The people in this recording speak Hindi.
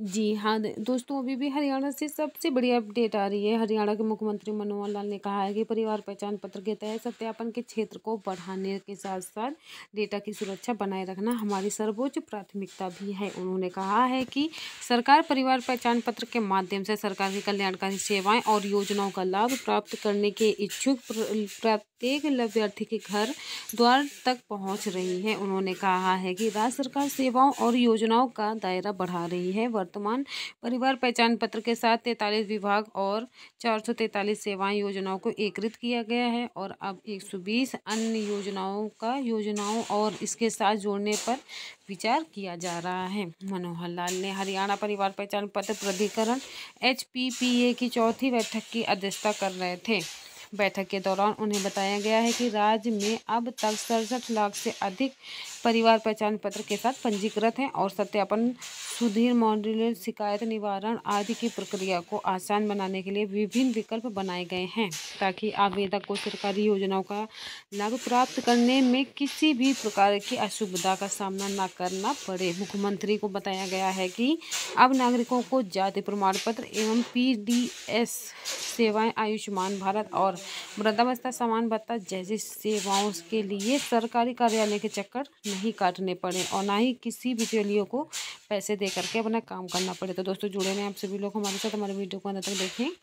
जी हाँ दोस्तों अभी भी हरियाणा से सबसे बड़ी अपडेट आ रही है हरियाणा के मुख्यमंत्री मनोहर लाल ने कहा है कि परिवार पहचान पत्र के तहत सत्यापन के क्षेत्र को बढ़ाने के साथ साथ डेटा की सुरक्षा बनाए रखना हमारी सर्वोच्च प्राथमिकता भी है उन्होंने कहा है कि सरकार परिवार पहचान पत्र के माध्यम से सरकार की कल्याणकारी सेवाएँ और योजनाओं का लाभ प्राप्त करने के इच्छुक प्रत्येक लाभार्थी के घर द्वार तक पहुँच रही है उन्होंने कहा है कि राज्य सरकार सेवाओं और योजनाओं का दायरा बढ़ा रही है वर्तमान परिवार पहचान पत्र के साथ तैंतालीस विभाग और चार सौ तैंतालीस सेवाएँ योजनाओं को एकीकृत किया गया है और अब एक सौ बीस अन्य योजनाओं का योजनाओं और इसके साथ जोड़ने पर विचार किया जा रहा है मनोहर लाल ने हरियाणा परिवार पहचान पत्र प्राधिकरण एच की चौथी बैठक की अध्यक्षता कर रहे थे बैठक के दौरान उन्हें बताया गया है कि राज्य में अब तक सड़सठ लाख से अधिक परिवार पहचान पत्र के साथ पंजीकृत हैं और सत्यापन सुधीर मॉड्यूल शिकायत निवारण आदि की प्रक्रिया को आसान बनाने के लिए विभिन्न विकल्प बनाए गए हैं ताकि आवेदक को सरकारी योजनाओं का लाभ प्राप्त करने में किसी भी प्रकार की असुविधा का सामना न करना पड़े मुख्यमंत्री को बताया गया है कि अब नागरिकों को जाति प्रमाण पत्र एवं पी सेवाएं आयुष्मान भारत और वृद्धावस्था समान भत्ता जैसी सेवाओं के लिए सरकारी कार्यालय के चक्कर नहीं काटने पड़े और ना ही किसी बिचौलियों को पैसे दे करके अपना काम करना पड़े तो दोस्तों जुड़े रहें आप सभी लोग हमारे साथ हमारे वीडियो को अंदर तक देखें